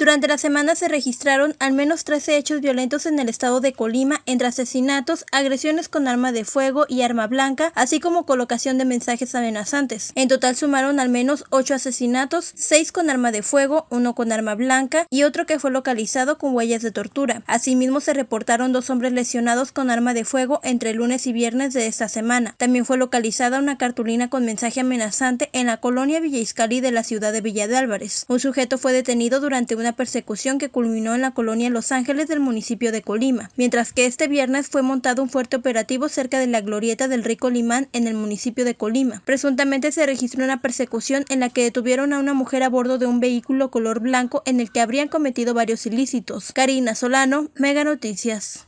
Durante la semana se registraron al menos 13 hechos violentos en el estado de Colima entre asesinatos, agresiones con arma de fuego y arma blanca, así como colocación de mensajes amenazantes. En total sumaron al menos 8 asesinatos, 6 con arma de fuego, uno con arma blanca y otro que fue localizado con huellas de tortura. Asimismo se reportaron dos hombres lesionados con arma de fuego entre lunes y viernes de esta semana. También fue localizada una cartulina con mensaje amenazante en la colonia Villa de la ciudad de Villa de Álvarez. Un sujeto fue detenido durante una persecución que culminó en la colonia Los Ángeles del municipio de Colima, mientras que este viernes fue montado un fuerte operativo cerca de la glorieta del Rico Limán en el municipio de Colima. Presuntamente se registró una persecución en la que detuvieron a una mujer a bordo de un vehículo color blanco en el que habrían cometido varios ilícitos. Karina Solano, Mega Noticias.